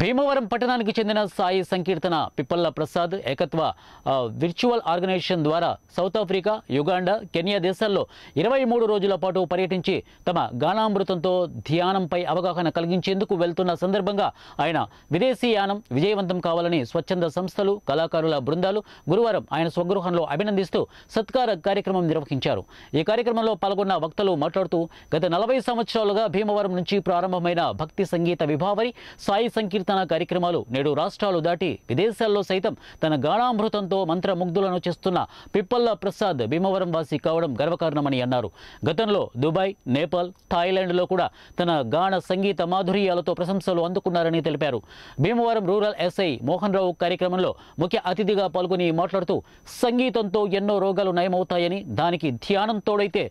భీమవరం పట్టణానికి చెందిన సాయి సంకీర్తన పిప్పల్ల ప్రసాద్ ఏకత్వ విర్చువల్ ఆర్గనైజేషన్ ద్వారా సౌత్ ఆఫ్రికా యుగాండా కెన్యా దేశాల్లో ఇరవై మూడు రోజుల పాటు పర్యటించి తమ గానామృతంతో ధ్యానంపై అవగాహన కలిగించేందుకు వెళ్తున్న సందర్భంగా ఆయన విదేశీ యానం విజయవంతం కావాలని స్వచ్ఛంద సంస్థలు కళాకారుల బృందాలు గురువారం ఆయన స్వగృహంలో అభినందిస్తూ సత్కార కార్యక్రమం నిర్వహించారు ఈ కార్యక్రమంలో పాల్గొన్న వక్తలు మాట్లాడుతూ గత నలభై సంవత్సరాలుగా భీమవరం నుంచి ప్రారంభమైన భక్తి సంగీత విభావరి సాయి సంకీర్ సంకీర్తన కార్యక్రమాలు నేడు రాష్ట్రాలు దాటి విదేశాల్లో సైతం తన గాఢామృతంతో మంత్రముగ్ధులను చేస్తున్న పిప్పల్ల ప్రసాద్ భీమవరం వాసి కావడం గర్వకారణమని అన్నారు గతంలో దుబాయ్ నేపాల్ థాయిలాండ్లో కూడా తన గాన సంగీత మాధుర్యాలతో ప్రశంసలు అందుకున్నారని తెలిపారు భీమవరం రూరల్ ఎస్ఐ మోహన్ రావు కార్యక్రమంలో ముఖ్య అతిథిగా పాల్గొని మాట్లాడుతూ సంగీతంతో ఎన్నో రోగాలు నయమవుతాయని దానికి ధ్యానం తోడైతే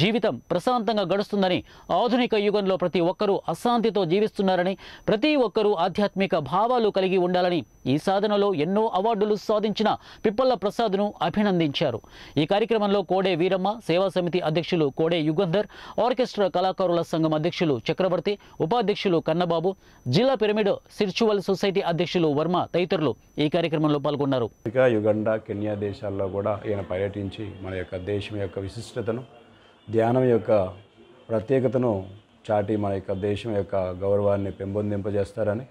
జీవితం ప్రశాంతంగా గడుస్తుందని ఆధునిక యుగంలో ప్రతి ఒక్కరూ అశాంతితో జీవిస్తున్నారని ప్రతి ఒక్కరూ ఆధ్యాత్మిక భావాలు కలిగి ఉండాలని ఈ సాధనలో ఎన్నో అవార్డులు సాధించిన పిప్పల్ల ప్రసాద్ను అభినందించారు ఈ కార్యక్రమంలో కోడే వీరమ్మ సేవా సమితి అధ్యక్షులు కోడే యుగంధర్ ఆర్కెస్ట్రా కళాకారుల సంఘం అధ్యక్షులు చక్రవర్తి ఉపాధ్యక్షులు కన్నబాబు జిల్లా పిరమిడ్ సిర్చువల్ సొసైటీ అధ్యక్షులు వర్మ తదితరులు ఈ కార్యక్రమంలో పాల్గొన్నారు యుగండ కెన్యా దేశాల్లో కూడా ఈయన పర్యటించి మన యొక్క దేశం యొక్క విశిష్టతను ధ్యానం యొక్క ప్రత్యేకతను చాటి మన యొక్క దేశం యొక్క గౌరవాన్ని పెంపొందింపజేస్తారని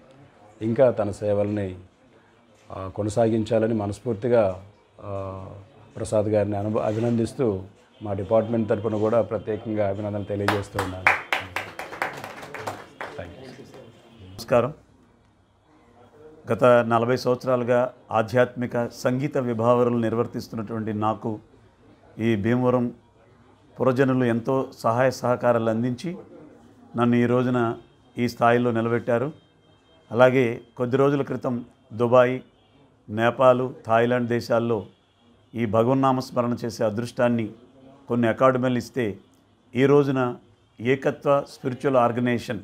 ఇంకా తన సేవల్ని కొనసాగించాలని మనస్ఫూర్తిగా ప్రసాద్ గారిని అను అభినందిస్తూ మా డిపార్ట్మెంట్ తరఫున కూడా ప్రత్యేకంగా అభినందనలు తెలియజేస్తూ ఉన్నాను నమస్కారం గత నలభై సంవత్సరాలుగా ఆధ్యాత్మిక సంగీత విభావరులు నిర్వర్తిస్తున్నటువంటి నాకు ఈ భీమవరం పురజనులు ఎంతో సహాయ సహకారాలు అందించి నన్ను ఈ రోజున ఈ స్థాయిలో నిలబెట్టారు అలాగే కొద్ది రోజుల క్రితం దుబాయ్ నేపాలు థాయిలాండ్ దేశాల్లో ఈ స్మరణ చేసే అదృష్టాన్ని కొన్ని అకాడమీలు ఇస్తే ఈ రోజున ఏకత్వ స్పిరిచువల్ ఆర్గనైజేషన్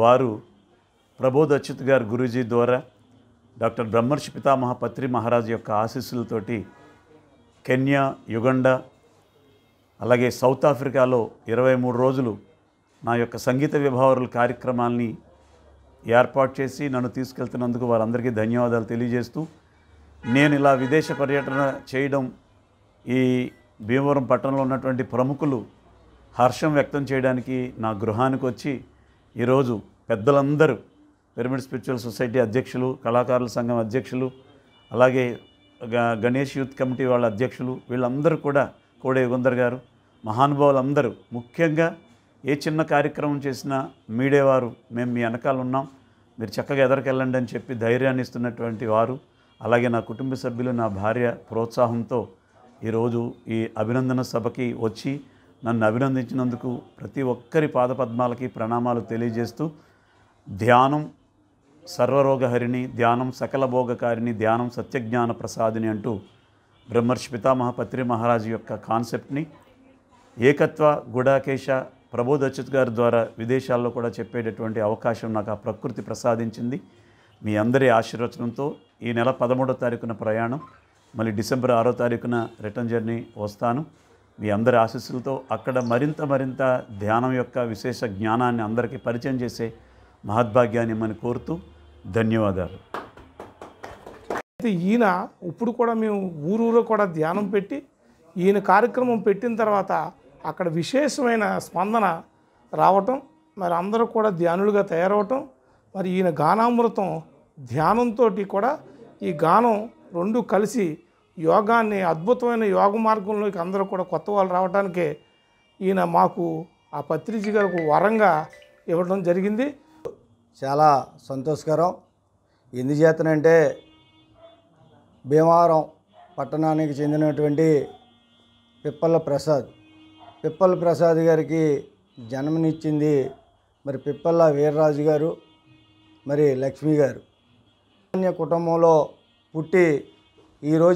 వారు ప్రబోధ అచ్యుత్ గారు గురూజీ ద్వారా డాక్టర్ బ్రహ్మర్షి పితామహ పత్రి మహారాజ్ యొక్క ఆశీస్సులతోటి కెన్యా యుగండా అలాగే సౌత్ ఆఫ్రికాలో ఇరవై మూడు రోజులు నా యొక్క సంగీత విభావరుల కార్యక్రమాల్ని ఏర్పాటు చేసి నన్ను తీసుకెళ్తున్నందుకు వారందరికీ ధన్యవాదాలు తెలియజేస్తూ నేను ఇలా విదేశ పర్యటన చేయడం ఈ భీమవరం పట్టణంలో ఉన్నటువంటి ప్రముఖులు హర్షం వ్యక్తం చేయడానికి నా గృహానికి వచ్చి ఈరోజు పెద్దలందరూ పిరమిడ్ స్పిరిచువల్ సొసైటీ అధ్యక్షులు కళాకారుల సంఘం అధ్యక్షులు అలాగే గణేష్ యూత్ కమిటీ వాళ్ళ అధ్యక్షులు వీళ్ళందరూ కూడా కోడే యుగంధర్ గారు మహానుభావులందరూ ముఖ్యంగా ఏ చిన్న కార్యక్రమం చేసినా మీడియా వారు మేము మీ వెనకాల ఉన్నాం మీరు చక్కగా ఎదరికెళ్ళండి అని చెప్పి ధైర్యాన్ని ఇస్తున్నటువంటి వారు అలాగే నా కుటుంబ సభ్యులు నా భార్య ప్రోత్సాహంతో ఈరోజు ఈ అభినందన సభకి వచ్చి నన్ను అభినందించినందుకు ప్రతి ఒక్కరి పాదపద్మాలకి ప్రణామాలు తెలియజేస్తూ ధ్యానం సర్వరోగహరిణి ధ్యానం సకల భోగకారిణి ధ్యానం సత్యజ్ఞాన ప్రసాదిని అంటూ బ్రహ్మర్షి పితామహపత్రి మహారాజు యొక్క కాన్సెప్ట్ని ఏకత్వ గుడాకేశ ప్రబోధ్ అచ్యుత్ గారి ద్వారా విదేశాల్లో కూడా చెప్పేటటువంటి అవకాశం నాకు ఆ ప్రకృతి ప్రసాదించింది మీ అందరి ఆశీర్వచనంతో ఈ నెల పదమూడో తారీఖున ప్రయాణం మళ్ళీ డిసెంబర్ ఆరో తారీఖున రిటర్న్ జర్నీ వస్తాను మీ అందరి ఆశీస్సులతో అక్కడ మరింత మరింత ధ్యానం యొక్క విశేష జ్ఞానాన్ని అందరికీ పరిచయం చేసే మహద్భాగ్యాన్ని ఇమ్మని కోరుతూ ధన్యవాదాలు అయితే ఈయన ఇప్పుడు కూడా మేము ఊరూరు కూడా ధ్యానం పెట్టి ఈయన కార్యక్రమం పెట్టిన తర్వాత అక్కడ విశేషమైన స్పందన రావటం మరి అందరూ కూడా ధ్యానులుగా తయారవటం మరి ఈయన గానామృతం ధ్యానంతో కూడా ఈ గానం రెండు కలిసి యోగాన్ని అద్భుతమైన యోగ మార్గంలోకి అందరూ కూడా కొత్త వాళ్ళు రావడానికే ఈయన మాకు ఆ పత్రిజీ గారు వరంగా ఇవ్వడం జరిగింది చాలా సంతోషకరం ఎందుచేతనంటే భీమవరం పట్టణానికి చెందినటువంటి పిప్పల ప్రసాద్ పిప్పల ప్రసాద్ గారికి జన్మనిచ్చింది మరి పిప్పల్ల వీర్రాజు గారు మరి లక్ష్మి గారు కుటుంబంలో పుట్టి ఈరోజు